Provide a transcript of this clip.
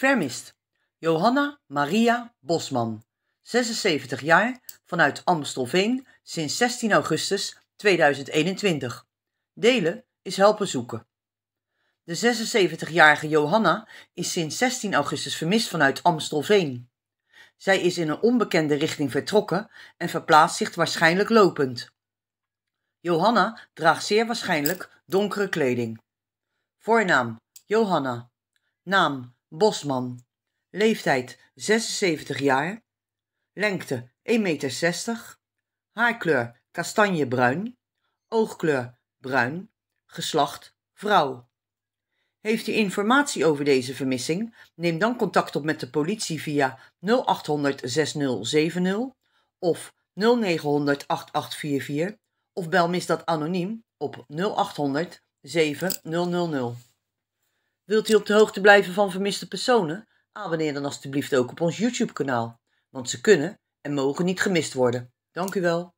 Vermist. Johanna Maria Bosman, 76 jaar, vanuit Amstelveen sinds 16 augustus 2021. Delen is helpen zoeken. De 76-jarige Johanna is sinds 16 augustus vermist vanuit Amstelveen. Zij is in een onbekende richting vertrokken en verplaatst zich waarschijnlijk lopend. Johanna draagt zeer waarschijnlijk donkere kleding. Voornaam Johanna. Naam Bosman, leeftijd 76 jaar, lengte 1,60 meter, haarkleur kastanjebruin, oogkleur bruin, geslacht vrouw. Heeft u informatie over deze vermissing? Neem dan contact op met de politie via 0800 6070 of 0900 8844 of bel misdaad anoniem op 0800 7000. Wilt u op de hoogte blijven van vermiste personen? Abonneer dan alstublieft ook op ons YouTube-kanaal, want ze kunnen en mogen niet gemist worden. Dank u wel.